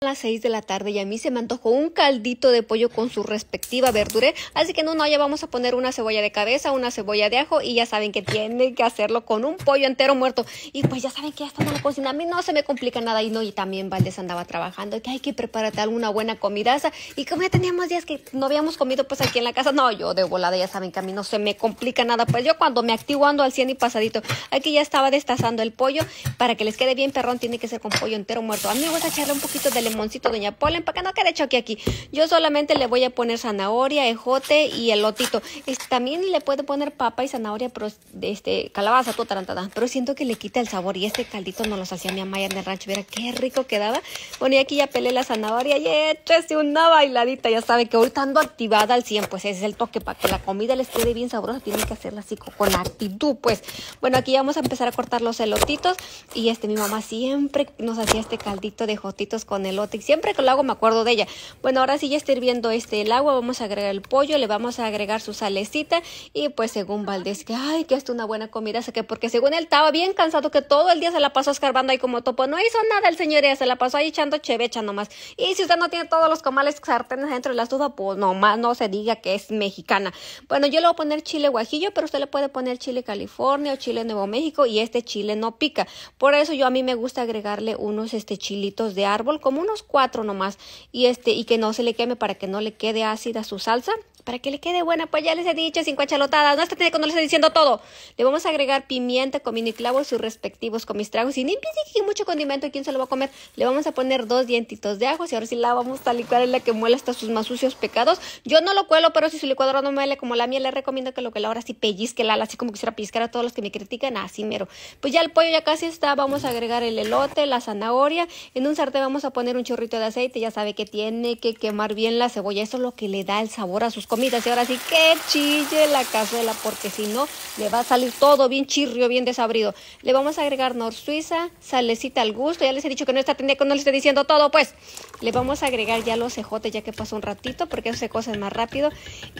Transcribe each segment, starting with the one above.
A las 6 de la tarde y a mí se me antojó un caldito de pollo con su respectiva verdure, así que no, no, ya vamos a poner una cebolla de cabeza, una cebolla de ajo y ya saben que tienen que hacerlo con un pollo entero muerto. Y pues ya saben que ya estamos en la cocina, a mí no se me complica nada y no, y también Valdés andaba trabajando, que hay que prepararte alguna buena comidaza y como ya teníamos días que no habíamos comido pues aquí en la casa, no, yo de volada ya saben que a mí no se me complica nada, pues yo cuando me activo ando al 100 y pasadito, aquí ya estaba destazando el pollo, para que les quede bien perrón tiene que ser con pollo entero muerto. A mí me a echarle un poquito de moncito, Doña Polen para que no quede choque aquí. Yo solamente le voy a poner zanahoria, ejote y elotito. también le puedo poner papa y zanahoria, pero este, calabaza, todo tarantada. Pero siento que le quita el sabor y este caldito no los hacía mi amaya en el rancho. Mira qué rico quedaba. Bueno, y aquí ya pelé la zanahoria y échese una bailadita. Ya sabe que ahorita ando activada al 100, pues ese es el toque para que la comida les quede bien sabrosa. Tienen que hacerla así con actitud, pues. Bueno, aquí ya vamos a empezar a cortar los elotitos y este, mi mamá siempre nos hacía este caldito de jotitos con el y siempre que lo hago me acuerdo de ella. Bueno, ahora sí ya está hirviendo este el agua, vamos a agregar el pollo, le vamos a agregar su salecita y pues según Valdez que ay, que hasta una buena comida, que porque según él estaba bien cansado que todo el día se la pasó escarbando ahí como topo, no hizo nada el señor se la pasó ahí echando chevecha nomás. Y si usted no tiene todos los comales sartenes dentro de la estufa, pues nomás no se diga que es mexicana. Bueno, yo le voy a poner chile guajillo, pero usted le puede poner chile California o chile Nuevo México y este chile no pica. Por eso yo a mí me gusta agregarle unos este chilitos de árbol como un unos cuatro nomás y este y que no se le queme para que no le quede ácida su salsa, para que le quede buena, pues ya les he dicho cinco chalotadas no hasta cuando les estoy diciendo todo. Le vamos a agregar pimienta, comino y clavo, sus respectivos comistragos y ni que mucho condimento, ¿quién se lo va a comer? Le vamos a poner dos dientitos de ajo y ahora sí la vamos a licuar en la que muela hasta sus más sucios pecados. Yo no lo cuelo, pero si su licuadora no muele como la mía, le recomiendo que lo que la ahora sí pellizquela, así como quisiera pellizcar a todos los que me critican, así mero. Pues ya el pollo ya casi está, vamos a agregar el elote, la zanahoria, en un sartén vamos a poner un chorrito de aceite, ya sabe que tiene que quemar bien la cebolla. Eso es lo que le da el sabor a sus comidas. Y ahora sí que chille la cazuela, porque si no, le va a salir todo bien chirrio, bien desabrido. Le vamos a agregar nor suiza, salecita al gusto. Ya les he dicho que no está que no le estoy diciendo todo, pues. Le vamos a agregar ya los cejotes, ya que pasó un ratito, porque eso se cose más rápido.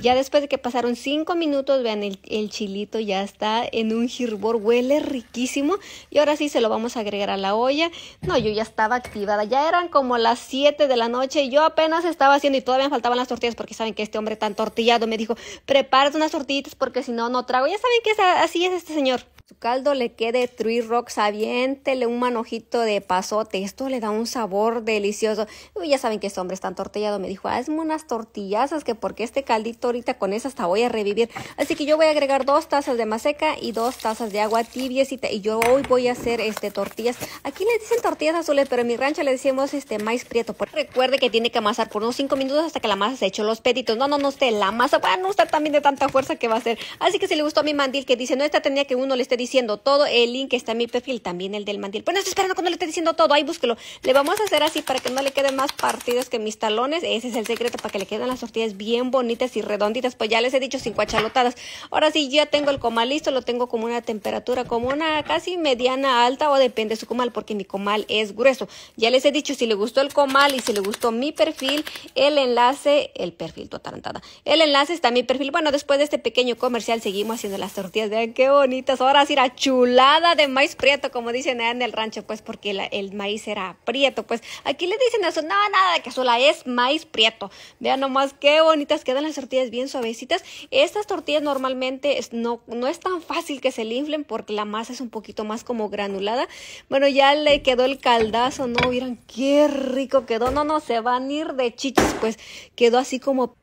Ya después de que pasaron cinco minutos, vean, el, el chilito ya está en un girbor, huele riquísimo. Y ahora sí se lo vamos a agregar a la olla. No, yo ya estaba activada, ya eran como como las 7 de la noche y yo apenas estaba haciendo y todavía me faltaban las tortillas porque saben que este hombre tan tortillado me dijo, prepárate unas tortillitas porque si no, no trago. Ya saben que así es este señor. Su caldo le quede True rock, aviéntele un manojito de pasote. Esto le da un sabor delicioso. ya saben que este hombre está tortillado, Me dijo, hazme unas tortillazas que porque este caldito ahorita con eso hasta voy a revivir. Así que yo voy a agregar dos tazas de maseca y dos tazas de agua tibiecita. Y yo hoy voy a hacer este tortillas. Aquí le dicen tortillas azules, pero en mi rancho le decimos este maíz prieto. recuerde que tiene que amasar por unos cinco minutos hasta que la masa se eche los peditos. No, no, no usted, la masa bueno no estar también de tanta fuerza que va a hacer Así que si le gustó a mi mandil que dice, no, esta tenía que uno le esté diciendo todo, el link está en mi perfil, también el del mandil. bueno estoy esperando cuando le esté diciendo todo, ahí búsquelo. Le vamos a hacer así para que no le queden más partidos que mis talones. Ese es el secreto, para que le queden las tortillas bien bonitas y redonditas. Pues ya les he dicho, cinco achalotadas Ahora sí, ya tengo el comal listo, lo tengo como una temperatura, como una casi mediana alta o depende de su comal, porque mi comal es grueso. Ya les he dicho, si le gustó el comal y si le gustó mi perfil, el enlace, el perfil, totarantada. El enlace está en mi perfil. Bueno, después de este pequeño comercial, seguimos haciendo las tortillas. Vean qué bonitas. Ahora era chulada de maíz prieto, como dicen en el rancho, pues porque el maíz era prieto, pues aquí le dicen eso, no, nada que sola es maíz prieto. Vean nomás qué bonitas quedan las tortillas, bien suavecitas. Estas tortillas normalmente no, no es tan fácil que se le inflen porque la masa es un poquito más como granulada. Bueno, ya le quedó el caldazo, ¿no? Vieron qué rico quedó, no, no, se van a ir de chichis, pues quedó así como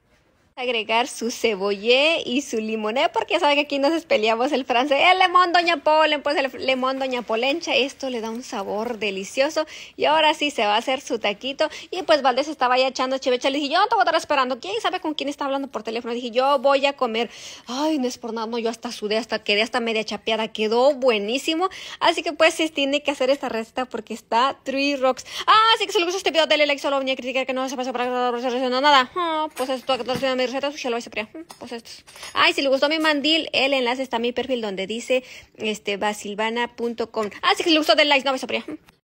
agregar su cebollé y su limoné, porque ya saben que aquí nos espeleamos el francés, el limón doña Polen, pues el limón doña Polencha, esto le da un sabor delicioso, y ahora sí se va a hacer su taquito, y pues Valdés estaba ya echando chevecha, le dije, yo no te voy a estar esperando, ¿quién sabe con quién está hablando por teléfono? dije, yo voy a comer, ay, no es por nada, no, yo hasta sudé, hasta quedé hasta media chapeada, quedó buenísimo, así que pues sí, tiene que hacer esta receta porque está true Rocks, ah, así que si les gusta este video, de like, solo venía a criticar que no se pasó para no nada, ah, pues esto, recetas, lo a mm, Pues Ay, si le gustó mi mandil, el enlace está en mi perfil donde dice este basilvana.com. Ah, si le gustó, del like, no vais a